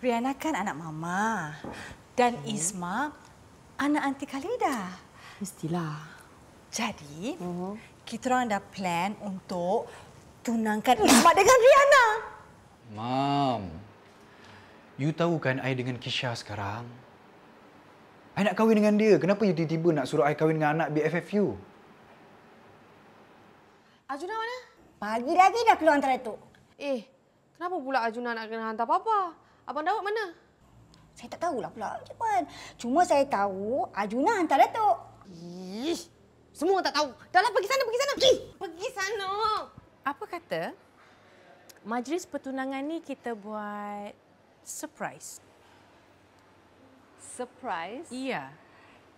Riana kan anak mama dan hmm. Isma anak anti Khalida. Mestilah. Jadi, uh-huh. kita orang dah plan untuk tunangkan Isma dengan Riana. Mam. You tahu kan ai dengan Kisha sekarang? Ai nak kahwin dengan dia. Kenapa you tiba-tiba nak suruh ai kahwin dengan anak BFF you? Ajuna mana? Pagi lagi dah keluar antara itu. Eh, kenapa pula Ajuna nak kena hantar papa? Abang Daud mana? Saya tak tahulah pula, Encik Cuma saya tahu Arjuna hantar Datuk. Ish, semua tak tahu. Dahlah, pergi sana, pergi sana. Pergi! Pergi sana! Apa kata majlis pertunangan ni kita buat surprise? Surprise? Iya.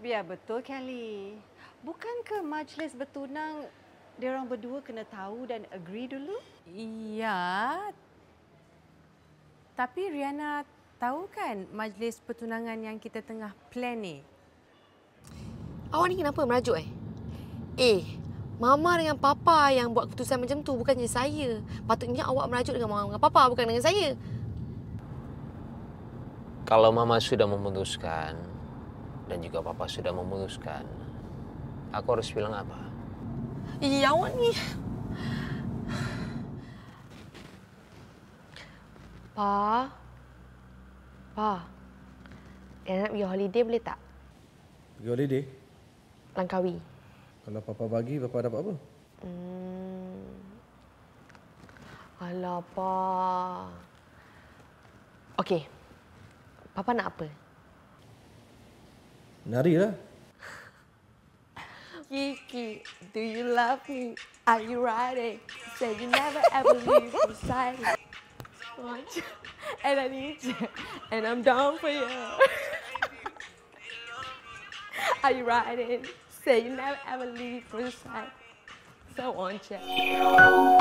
Biar betul, Kelly. Bukankah majlis bertunang orang berdua kena tahu dan agree dulu? Iya, tapi Riana tahu kan majlis pertunangan yang kita tengah plan ni? Awak ni kenapa merajuk eh? Eh, mama dengan papa yang buat keputusan macam tu bukannya saya. Patutnya awak merajuk dengan mama dengan papa bukan dengan saya. Kalau mama sudah memutuskan dan juga papa sudah memutuskan, aku harus bilang apa? Iya, awak ni. Pa. Pa. Ya nak pergi holiday boleh tak? Pergi holiday? Langkawi. Kalau papa bagi, papa dapat apa? Hmm. Alah, pa. Okey. Papa nak apa? Nari lah. Kiki, do you love me? Are you ready? Say you never ever leave me silent. want you, and I need you, and I'm down for you. Are you riding? Say you never ever leave from side. So want you.